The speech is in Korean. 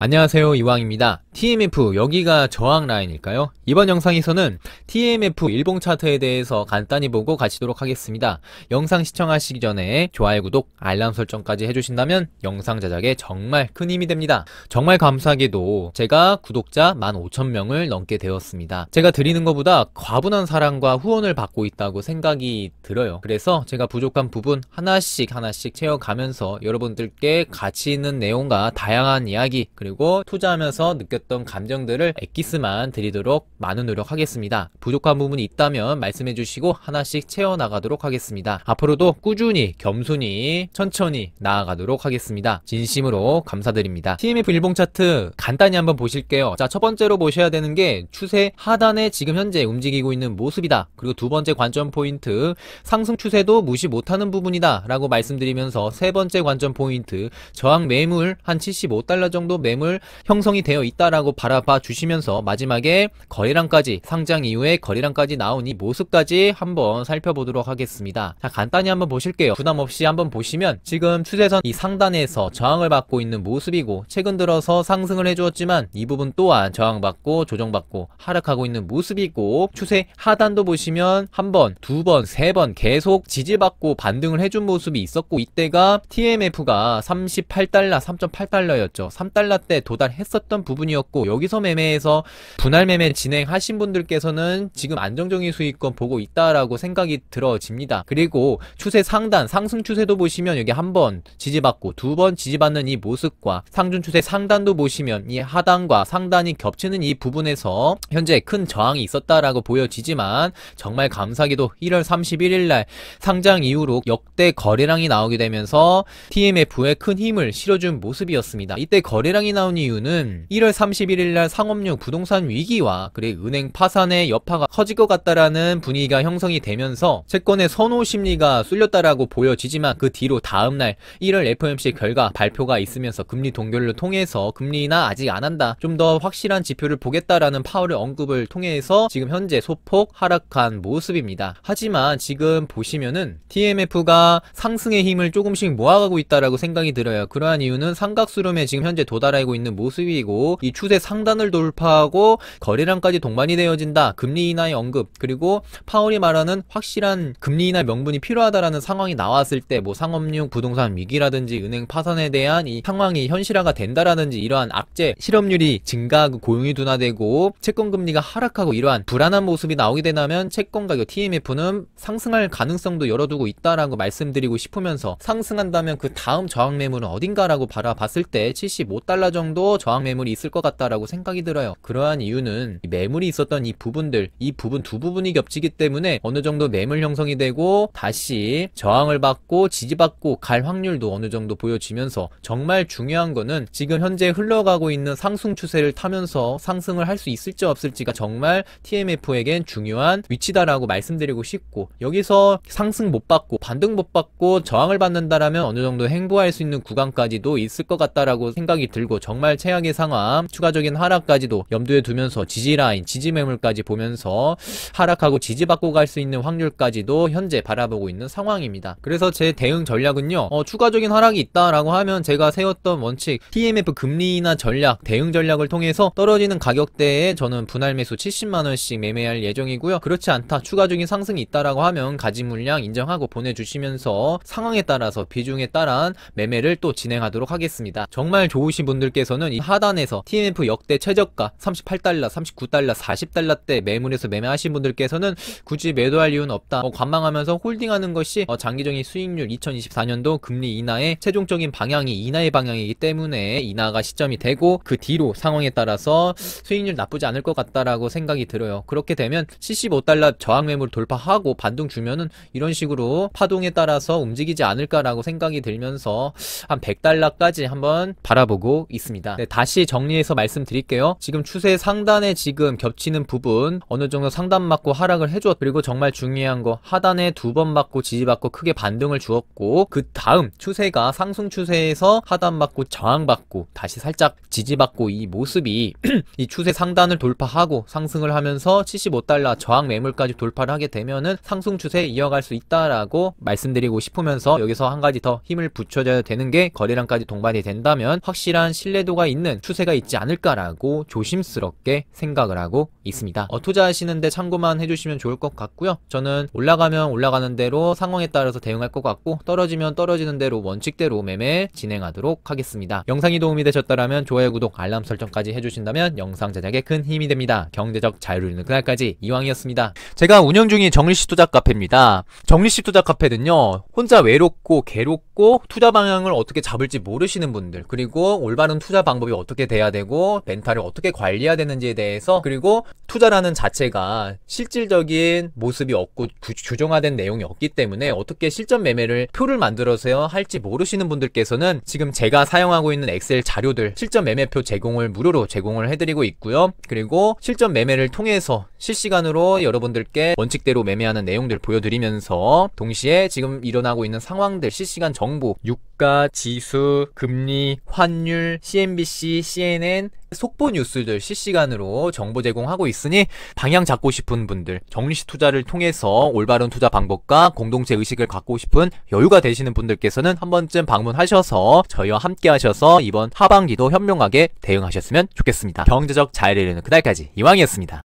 안녕하세요 이왕입니다. TMF 여기가 저항 라인일까요? 이번 영상에서는 TMF 일봉 차트에 대해서 간단히 보고 가시도록 하겠습니다. 영상 시청하시기 전에 좋아요 구독 알람 설정까지 해주신다면 영상 제작에 정말 큰 힘이 됩니다. 정말 감사하게도 제가 구독자 15,000명을 넘게 되었습니다. 제가 드리는 것보다 과분한 사랑과 후원을 받고 있다고 생각이 들어요. 그래서 제가 부족한 부분 하나씩 하나씩 채워가면서 여러분들께 가치 있는 내용과 다양한 이야기 그리고 그리고 투자하면서 느꼈던 감정들을 엑기스만 드리도록 많은 노력하겠습니다. 부족한 부분이 있다면 말씀해 주시고 하나씩 채워나가도록 하겠습니다. 앞으로도 꾸준히 겸손히 천천히 나아가도록 하겠습니다. 진심으로 감사드립니다. TMF 일봉 차트 간단히 한번 보실게요. 자, 첫 번째로 보셔야 되는 게 추세 하단에 지금 현재 움직이고 있는 모습이다. 그리고 두 번째 관점 포인트 상승 추세도 무시 못하는 부분이다 라고 말씀드리면서 세 번째 관점 포인트 저항 매물 한 75달러 정도 매물 매물 형성이 되어 있다라고 바라봐 주시면서 마지막에 거래량까지 상장 이후에 거래량까지 나온 이 모습까지 한번 살펴보도록 하겠습니다. 자, 간단히 한번 보실게요. 부담 없이 한번 보시면 지금 추세선 이 상단에서 저항을 받고 있는 모습이고 최근 들어서 상승을 해주었지만 이 부분 또한 저항받고 조정받고 하락하고 있는 모습이고 추세 하단도 보시면 한 번, 두 번, 세 번 계속 지지받고 반등을 해준 모습이 있었고 이때가 TMF가 38달러, 3.8달러였죠. 3달러 때 도달했었던 부분이었고 여기서 매매에서 분할 매매 진행하신 분들께서는 지금 안정적인 수익권 보고 있다라고 생각이 들어집니다. 그리고 추세 상단 상승 추세도 보시면 여기 한번 지지받고 두 번 지지받는 이 모습과 상준 추세 상단도 보시면 이 하단과 상단이 겹치는 이 부분에서 현재 큰 저항이 있었다라고 보여지지만 정말 감사하게도 1월 31일 날 상장 이후로 역대 거래량이 나오게 되면서 TMF에 큰 힘을 실어준 모습이었습니다. 이때 거래량이 나 나온 이유는 1월 31일날 상업용 부동산 위기와 그리고 은행 파산의 여파가 커질 것 같다라는 분위기가 형성이 되면서 채권의 선호 심리가 쏠렸다라고 보여지지만 그 뒤로 다음날 1월 FOMC 결과 발표가 있으면서 금리 동결을 통해서 금리나 아직 안 한다 좀 더 확실한 지표를 보겠다라는 파월의 언급을 통해서 지금 현재 소폭 하락한 모습입니다. 하지만 지금 보시면은 TMF가 상승의 힘을 조금씩 모아가고 있다라고 생각이 들어요. 그러한 이유는 삼각수름에 지금 현재 도달하고 나타내고 있는 모습이고 이 추세 상단을 돌파하고 거래량까지 동반이 되어진다. 금리 인하의 언급 그리고 파월이 말하는 확실한 금리 인하 명분이 필요하다라는 상황이 나왔을 때 뭐 상업용 부동산 위기라든지 은행 파산에 대한 이 상황이 현실화가 된다라든지 이러한 악재 실업률이 증가하고 그 고용이 둔화되고 채권 금리가 하락하고 이러한 불안한 모습이 나오게 된다면 채권 가격 TMF는 상승할 가능성도 열어두고 있다라고 말씀드리고 싶으면서 상승한다면 그 다음 저항 매물은 어딘가라고 바라봤을 때 75달러 1 0 정도 저항 매물이 있을 것 같다라고 생각이 들어요. 그러한 이유는 매물이 있었던 이 부분들, 이 부분 두 부분이 겹치기 때문에 어느 정도 매물 형성이 되고 다시 저항을 받고 지지받고 갈 확률도 어느 정도 보여지면서 정말 중요한 거는 지금 현재 흘러가고 있는 상승 추세를 타면서 상승을 할 수 있을지 없을지가 정말 TMF에겐 중요한 위치다라고 말씀드리고 싶고 여기서 상승 못 받고 반등 못 받고 저항을 받는다라면 어느 정도 행보할 수 있는 구간까지도 있을 것 같다라고 생각이 들고 정말 최악의 상황 추가적인 하락까지도 염두에 두면서 지지라인 지지매물까지 보면서 하락하고 지지받고 갈 수 있는 확률까지도 현재 바라보고 있는 상황입니다 그래서 제 대응 전략은요 어, 추가적인 하락이 있다라고 하면 제가 세웠던 원칙 TMF 금리나 전략 대응 전략을 통해서 떨어지는 가격대에 저는 분할 매수 70만원씩 매매할 예정이고요 그렇지 않다 추가적인 상승이 있다라고 하면 가지 물량 인정하고 보내주시면서 상황에 따라서 비중에 따른 매매를 또 진행하도록 하겠습니다 정말 좋으신 분들 분들께서는 이 하단에서 TNF 역대 최저가 38달러, 39달러, 40달러 때 매물에서 매매하신 분들께서는 굳이 매도할 이유는 없다. 어, 관망하면서 홀딩하는 것이 어, 장기적인 수익률 2024년도 금리 인하의 최종적인 방향이 인하의 방향이기 때문에 인하가 시점이 되고 그 뒤로 상황에 따라서 수익률 나쁘지 않을 것 같다라고 생각이 들어요. 그렇게 되면 75달러 저항 매물 돌파하고 반등 주면은 이런 식으로 파동에 따라서 움직이지 않을까라고 생각이 들면서 한 100달러까지 한번 바라보고 있습니다. 네, 다시 정리해서 말씀드릴게요. 지금 추세 상단에 지금 겹치는 부분 어느 정도 상단 맞고 하락을 해줬 주 그리고 정말 중요한 거 하단에 두 번 맞고 지지받고 크게 반등을 주었고 그 다음 추세가 상승 추세에서 하단 맞고 저항받고 다시 살짝 지지받고 이 모습이 이 추세 상단을 돌파하고 상승을 하면서 75달러 저항 매물까지 돌파를 하게 되면은 상승 추세에 이어갈 수 있다라고 말씀드리고 싶으면서 여기서 한 가지 더 힘을 붙여줘야 되는 게 거래량까지 동반이 된다면 확실한 실 신뢰도가 있는 추세가 있지 않을까라고 조심스럽게 생각을 하고 있습니다. 어, 투자하시는데 참고만 해주시면 좋을 것 같고요. 저는 올라가면 올라가는 대로 상황에 따라서 대응할 것 같고 떨어지면 떨어지는 대로 원칙대로 매매 진행하도록 하겠습니다. 영상이 도움이 되셨다면 좋아요, 구독, 알람 설정까지 해주신다면 영상 제작에 큰 힘이 됩니다. 경제적 자유를 잃는 그날까지 이왕이었습니다. 제가 운영 중인 정리식 투자 카페입니다. 정리식 투자 카페는요. 혼자 외롭고 괴롭고 투자 방향을 어떻게 잡을지 모르시는 분들 그리고 올바른 어떤 투자 방법이 어떻게 돼야 되고 멘탈을 어떻게 관리해야 되는지에 대해서 그리고 투자라는 자체가 실질적인 모습이 없고 구, 규정화된 내용이 없기 때문에 어떻게 실전 매매를 표를 만들어서 할지 모르시는 분들께서는 지금 제가 사용하고 있는 엑셀 자료들 실전 매매표 제공을 무료로 제공을 해드리고 있고요. 그리고 실전 매매를 통해서 실시간으로 여러분들께 원칙대로 매매하는 내용들 보여드리면서 동시에 지금 일어나고 있는 상황들 실시간 정보, 유가, 지수, 금리, 환율, CNBC, CNN 속보 뉴스들 실시간으로 정보 제공하고 있으니 방향 잡고 싶은 분들, 정리식 투자를 통해서 올바른 투자 방법과 공동체 의식을 갖고 싶은 여유가 되시는 분들께서는 한 번쯤 방문하셔서 저희와 함께 하셔서 이번 하반기도 현명하게 대응하셨으면 좋겠습니다. 경제적 자유를 이루는 그날까지 이왕이었습니다.